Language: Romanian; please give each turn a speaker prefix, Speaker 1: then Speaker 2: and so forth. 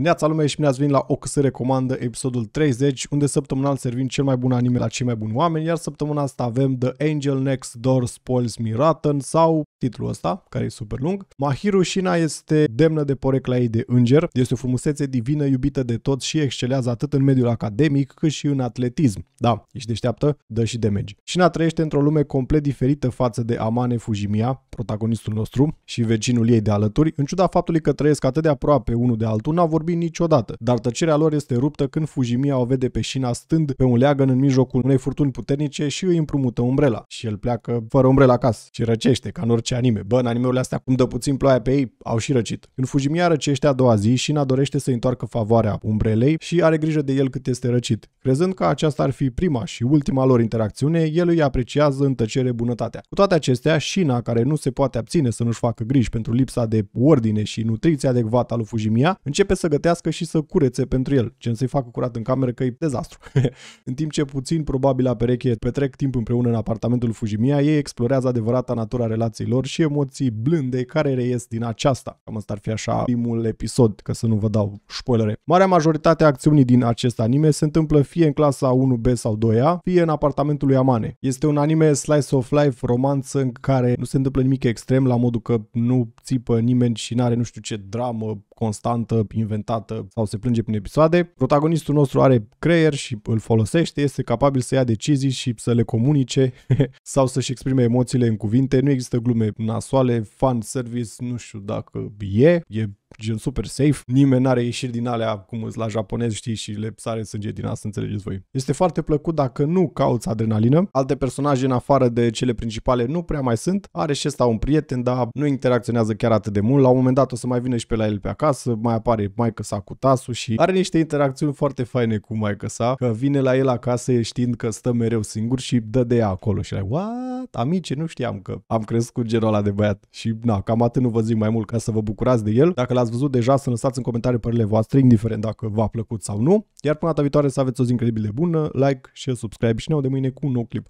Speaker 1: Neața lume și bine ați venit la O se recomandă episodul 30, unde săptămânal servim cel mai bun anime la cei mai buni oameni, iar săptămâna asta avem The Angel Next Door Spoils Me Rotten sau titlul ăsta, care e super lung. Mahiru Shina este demnă de porecla ei de înger, este o frumusețe divină iubită de toți și excelează atât în mediul academic cât și în atletism. Da, ești deșteaptă, dă și damage. Shina trăiește într-o lume complet diferită față de Amane Fujimia, protagonistul nostru și vecinul ei de alături. În ciuda faptului că trăiesc atât de aproape unul de altul, n-a vorbit vorbi niciodată, dar tăcerea lor este ruptă când Fujimia o vede pe Shina stând pe un leagăn în mijlocul unei furtuni puternice și îi împrumută umbrela. Și el pleacă fără umbrela acasă și răcește, ca în orice anime. Bă, în animeurile astea, cum dă puțin ploaia pe ei, au și răcit. Când Fujimia răcește a doua zi, Shina dorește să întoarcă favoarea umbrelei și are grijă de el cât este răcit. Crezând că aceasta ar fi prima și ultima lor interacțiune, el îi apreciază în tăcere bunătatea. Cu toate acestea, Shina, care nu se poate abține să nu-și facă griji pentru lipsa de ordine și nutriție adecvată a lui Fujimia, începe să gătească pregătească și să curețe pentru el, ce să-i facă curat în cameră că e dezastru. în timp ce puțin probabil la pereche petrec timp împreună în apartamentul Fujimia, ei explorează adevărata natura relațiilor și emoții blânde care reies din aceasta. Cam asta ar fi așa primul episod, ca să nu vă dau spoilere. Marea majoritate a acțiunii din acest anime se întâmplă fie în clasa 1B sau 2A, fie în apartamentul lui Amane. Este un anime slice of life, romanță în care nu se întâmplă nimic extrem la modul că nu țipă nimeni și n-are nu știu ce dramă constantă, inventată sau se plânge prin episoade. Protagonistul nostru are creier și îl folosește, este capabil să ia decizii și să le comunice sau să-și exprime emoțiile în cuvinte. Nu există glume nasoale, fan service, nu știu dacă e, e gen super safe, nimeni n-are ieșiri din alea cum îți la japonez, știi, și le sare sânge din asta, înțelegeți voi. Este foarte plăcut dacă nu cauți adrenalină. Alte personaje în afară de cele principale nu prea mai sunt. Are și ăsta un prieten, dar nu interacționează chiar atât de mult. La un moment dat o să mai vină și pe la el pe acasă, mai apare maica sa cu tasul și are niște interacțiuni foarte faine cu maica sa, că vine la el acasă știind că stă mereu singur și dă de ea acolo și like, what? amici, nu știam că am crescut genul ăla de băiat. Și na, cam atât nu vă zic mai mult ca să vă bucurați de el. Dacă l-ați văzut deja, să lăsați în comentarii părerile voastre, indiferent dacă v-a plăcut sau nu. Iar până data viitoare să aveți o zi incredibil de bună, like, și subscribe și ne de mâine cu un nou clip.